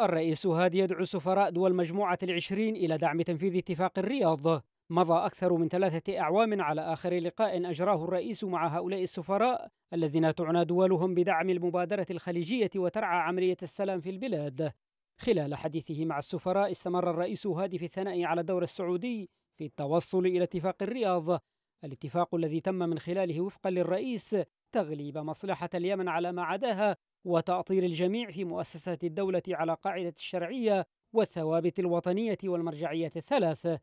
الرئيس هادي يدعو سفراء دول مجموعة العشرين إلى دعم تنفيذ اتفاق الرياض مضى أكثر من ثلاثة أعوام على آخر لقاء أجراه الرئيس مع هؤلاء السفراء الذين تعنى دولهم بدعم المبادرة الخليجية وترعى عملية السلام في البلاد خلال حديثه مع السفراء استمر الرئيس هادي في الثناء على الدور السعودي في التوصل إلى اتفاق الرياض الاتفاق الذي تم من خلاله وفقا للرئيس تغليب مصلحة اليمن على ما عداها وتأطير الجميع في مؤسسات الدولة على قاعدة الشرعية والثوابت الوطنية والمرجعية الثلاث.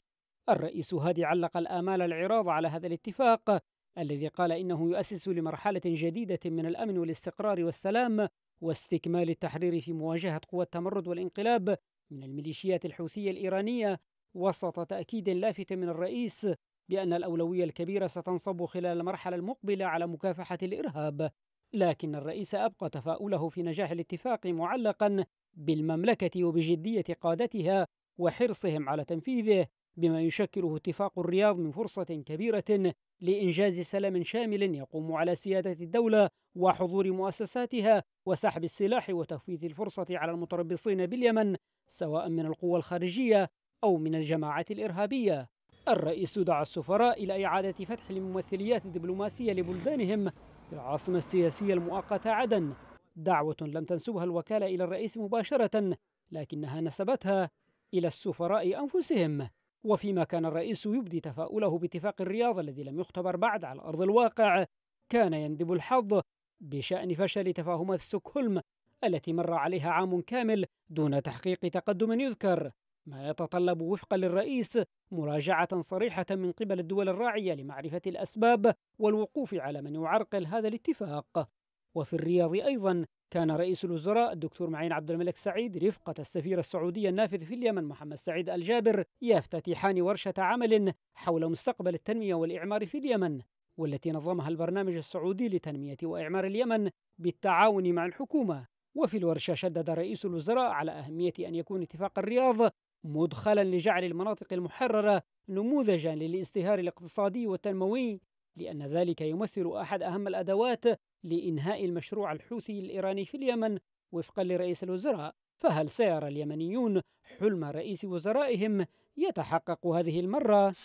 الرئيس هادي علق الآمال العراض على هذا الاتفاق الذي قال إنه يؤسس لمرحلة جديدة من الأمن والاستقرار والسلام واستكمال التحرير في مواجهة قوى التمرد والانقلاب من الميليشيات الحوثية الإيرانية وسط تأكيد لافت من الرئيس بأن الأولوية الكبيرة ستنصب خلال المرحلة المقبلة على مكافحة الإرهاب لكن الرئيس أبقى تفاؤله في نجاح الاتفاق معلقا بالمملكة وبجدية قادتها وحرصهم على تنفيذه بما يشكله اتفاق الرياض من فرصة كبيرة لإنجاز سلام شامل يقوم على سيادة الدولة وحضور مؤسساتها وسحب السلاح وتفويت الفرصة على المتربصين باليمن سواء من القوى الخارجية أو من الجماعات الإرهابية الرئيس دعا السفراء إلى إعادة فتح الممثليات الدبلوماسية لبلدانهم بالعاصمة السياسية المؤقتة عدن دعوة لم تنسبها الوكالة إلى الرئيس مباشرة لكنها نسبتها إلى السفراء أنفسهم وفيما كان الرئيس يبدي تفاؤله باتفاق الرياض الذي لم يختبر بعد على أرض الواقع كان يندب الحظ بشأن فشل تفاهمات سوكهولم التي مر عليها عام كامل دون تحقيق تقدم يذكر ما يتطلب وفقا للرئيس مراجعة صريحة من قبل الدول الراعية لمعرفة الأسباب والوقوف على من يعرقل هذا الاتفاق وفي الرياض أيضا كان رئيس الوزراء الدكتور معين عبد الملك سعيد رفقة السفير السعودي النافذ في اليمن محمد سعيد الجابر يفتتحان ورشة عمل حول مستقبل التنمية والإعمار في اليمن والتي نظمها البرنامج السعودي لتنمية وإعمار اليمن بالتعاون مع الحكومة وفي الورشة شدد رئيس الوزراء على أهمية أن يكون اتفاق الرياض مدخلا لجعل المناطق المحررة نموذجا للازدهار الاقتصادي والتنموي لأن ذلك يمثل أحد أهم الأدوات لإنهاء المشروع الحوثي الإيراني في اليمن وفقا لرئيس الوزراء فهل سيرى اليمنيون حلم رئيس وزرائهم يتحقق هذه المرة؟